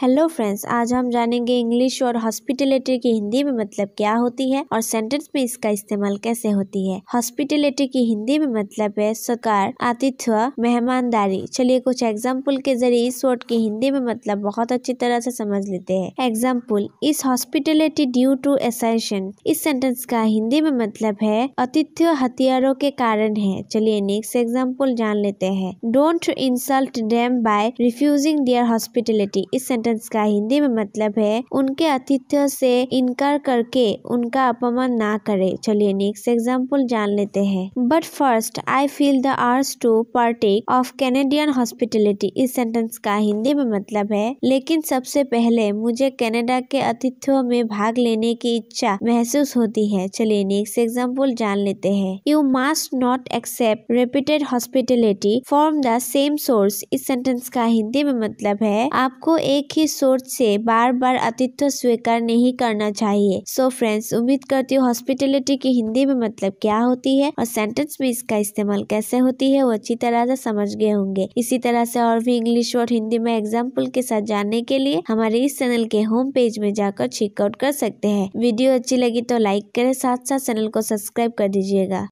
hello friends आज हम जानेंगे इंग्लिश और हॉस्पिटलिटी की हिंदी में मतलब क्या होती है और सेंटेंस में इसका इस्तेमाल कैसे होती है हॉस्पिटलिटी की हिंदी में मतलब है सकार आतिथ्य मेहमानदारी चलिए कुछ एग्जाम्पल के जरिए इस वर्ड की हिंदी में मतलब बहुत अच्छी तरह से समझ लेते हैं एग्जाम्पल इस हॉस्पिटलिटी ड्यू टू एसेंशन इस सेंटेंस का हिंदी में मतलब है अतिथ्य हथियारों के कारण है चलिए नेक्स्ट एग्जाम्पल जान लेते हैं don't insult them by refusing their hospitality इस सेंटेंस का हिंदी में मतलब है उनके अतिथ्य से इनकार करके उनका अपमान ना करे चलिए नेक्स्ट एग्जाम्पल जान लेते हैं but first I feel the urge to partake of Canadian hospitality इस सेंटेंस का हिंदी में मतलब है लेकिन सबसे पहले मुझे कनाडा के आतिथ्यों में भाग लेने की इच्छा महसूस होती है चलिए नेक्स्ट एग्जाम्पल जान लेते हैं you must not accept repeated hospitality from the same source इस सेंटेंस का हिंदी में मतलब है आपको एक ही सोच से बार बार आतिथ्य स्वीकार नहीं करना चाहिए सो फ्रेंड्स उम्मीद करती हूँ हॉस्पिटलिटी की हिंदी में मतलब क्या होती है और सेंटेंस में इसका इस्तेमाल कैसे होती है वो अच्छी तरह से समझ गए होंगे इसी तरह से और भी इंग्लिश और हिंदी में एग्जाम्पल के साथ जानने के लिए हमारे इस चैनल के होम पेज में जाकर चेकआउट कर सकते हैं वीडियो अच्छी लगी तो लाइक करे साथ साथ चैनल को सब्सक्राइब कर दीजिएगा